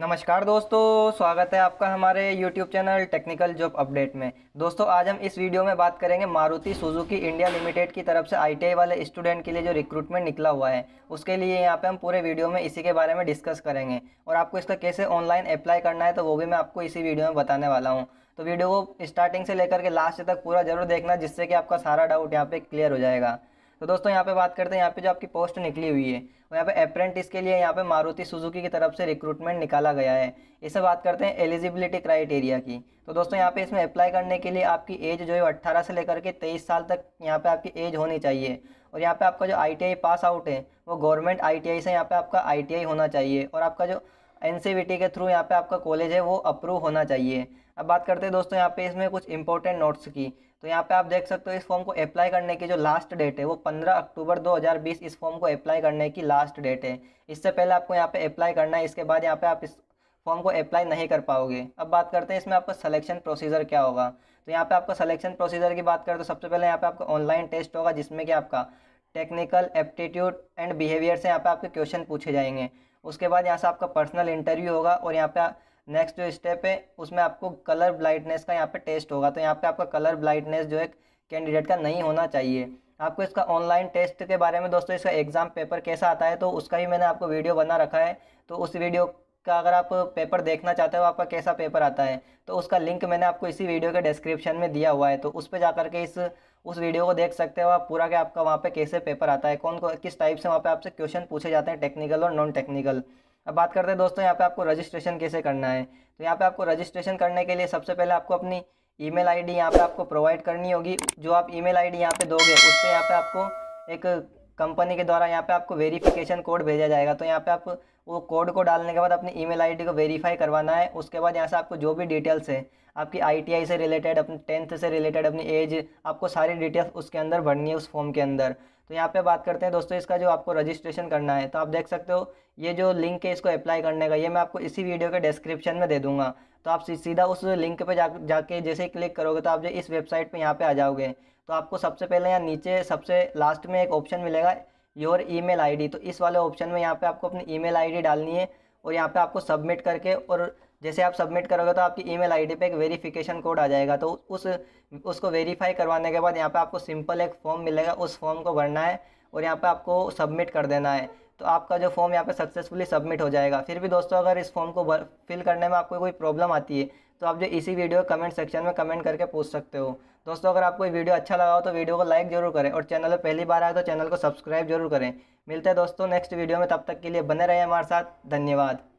नमस्कार दोस्तों स्वागत है आपका हमारे YouTube channel technical job update में दोस्तों आज हम इस वीडियो में बात करेंगे मारुति सुजुकी इंडिया लिमिटेड की तरफ से आईटीआई वाले स्टूडेंट के लिए जो रिक्रूटमेंट निकला हुआ है उसके लिए यहाँ पे हम पूरे वीडियो में इसी के बारे में डिस्कस करेंगे और आपको इसका कैसे ऑनलाइन अप्लाई करना है तो वो भी मैं आपको इसी वीडियो में बताने वाला हूँ तो वीडियो को स्टार्टिंग से लेकर के लास्ट तक पूरा जरूर देखना जिससे कि आपका सारा डाउट यहाँ पर क्लियर हो जाएगा तो दोस्तों यहाँ पे बात करते हैं यहाँ पे जो आपकी पोस्ट निकली हुई है और यहाँ पे अप्रेंटिस के लिए यहाँ पे मारुति सुजुकी की तरफ से रिक्रूटमेंट निकाला गया है इससे बात करते हैं एलिजिबिलिटी क्राइटेरिया की तो दोस्तों यहाँ पे इसमें अप्लाई करने के लिए आपकी एज जो है अट्ठारह से लेकर के तेईस साल तक यहाँ पर आपकी एज होनी चाहिए और यहाँ पर आपका जो आई पास आउट है वो गवर्नमेंट आई से यहाँ पर आपका आई होना चाहिए और आपका जो एन के थ्रू यहाँ पर आपका कॉलेज है वो अप्रूव होना चाहिए अब बात करते हैं दोस्तों यहाँ पे इसमें कुछ इंपॉर्टेंट नोट्स की तो यहाँ पे आप देख सकते हो इस फॉर्म को अप्लाई करने की जो लास्ट डेट है वो 15 अक्टूबर 2020 इस फॉर्म को अप्लाई करने की लास्ट डेट है इससे पहले आपको यहाँ पे अप्लाई करना है इसके बाद यहाँ पे आप इस फॉर्म को अप्लाई नहीं कर पाओगे अब बात करते हैं इसमें आपका सलेक्शन प्रोसीजर क्या होगा तो यहाँ पे आपका सलेक्शन प्रोसीजर की बात करें तो सबसे पहले यहाँ पे आपका ऑनलाइन टेस्ट होगा जिसमें कि आपका टेक्निकल एप्टीट्यूड एंड बिहेवियर से यहाँ पे आपके क्वेश्चन पूछे जाएंगे उसके बाद यहाँ से आपका पर्सनल इंटरव्यू होगा और यहाँ पे नेक्स्ट जो स्टेप है उसमें आपको कलर ब्लाइटनेस का यहाँ पे टेस्ट होगा तो यहाँ पे आपका कलर ब्लाइटनेस जो है कैंडिडेट का नहीं होना चाहिए आपको इसका ऑनलाइन टेस्ट के बारे में दोस्तों इसका एग्ज़ाम पेपर कैसा आता है तो उसका ही मैंने आपको वीडियो बना रखा है तो उस वीडियो का अगर आप पेपर देखना चाहते हो आपका कैसा पेपर आता है तो उसका लिंक मैंने आपको इसी वीडियो के डिस्क्रिप्शन में दिया हुआ है तो उस पर जाकर के इस उस वीडियो को देख सकते हो आप पूरा के आपका वहाँ पे कैसे पेपर आता है कौन कौन किस टाइप से वहाँ पे आपसे क्वेश्चन पूछे जाते हैं टेक्निकल और नॉन टेक्निकल अब बात करते हैं दोस्तों यहाँ पे आपको रजिस्ट्रेशन कैसे करना है तो यहाँ पे आपको रजिस्ट्रेशन करने के लिए सबसे पहले आपको अपनी ईमेल आईडी यहाँ पे आपको प्रोवाइड करनी होगी जो आप ईमेल आईडी यहाँ पे दोगे उस पर यहाँ पे आपको एक कंपनी के द्वारा यहाँ पे आपको वेरीफिकेशन कोड भेजा जाएगा तो यहाँ पे आप वो कोड को डालने के बाद अपनी ईमेल आईडी को वेरीफाई करवाना है उसके बाद यहाँ से आपको जो भी डिटेल्स है आपकी आईटीआई से रिलेटेड अपने टेंथ से रिलेटेड अपनी एज आपको सारी डिटेल्स उसके अंदर भरनी है उस फॉर्म के अंदर तो यहाँ पे बात करते हैं दोस्तों इसका जो आपको रजिस्ट्रेशन करना है तो आप देख सकते हो ये जो लिंक है इसको अप्लाई करने का ये मैं आपको इसी वीडियो के डिस्क्रिप्शन में दे दूंगा तो आप सीधा उस लिंक पर जा जाके जैसे क्लिक करोगे तो आप जो इस वेबसाइट पर यहाँ पर आ जाओगे तो आपको सबसे पहले यहाँ नीचे सबसे लास्ट में एक ऑप्शन मिलेगा योर ई मेल तो इस वाले ऑप्शन में यहाँ पर आपको अपनी ई मेल डालनी है और यहाँ पर आपको सबमिट करके और जैसे आप सबमिट करोगे तो आपकी ईमेल आईडी पे एक वेरीफिकेशन कोड आ जाएगा तो उस उसको वेरीफाई करवाने के बाद यहाँ पे आपको सिंपल एक फॉर्म मिलेगा उस फॉर्म को भरना है और यहाँ पे आपको सबमिट कर देना है तो आपका जो फॉर्म यहाँ पे सक्सेसफुली सबमिट हो जाएगा फिर भी दोस्तों अगर इस फॉर्म को फिल करने में आपको कोई प्रॉब्लम आती है तो आप जो इसी वीडियो कमेंट सेक्शन में कमेंट करके पूछ सकते हो दोस्तों अगर आपको वीडियो अच्छा लगा हो तो वीडियो को लाइक जरूर करें और चैनल पर पहली बार आए तो चैनल को सब्सक्राइब जरूर करें मिलते हैं दोस्तों नेक्स्ट वीडियो में तब तक के लिए बने रहें हमारे साथ धन्यवाद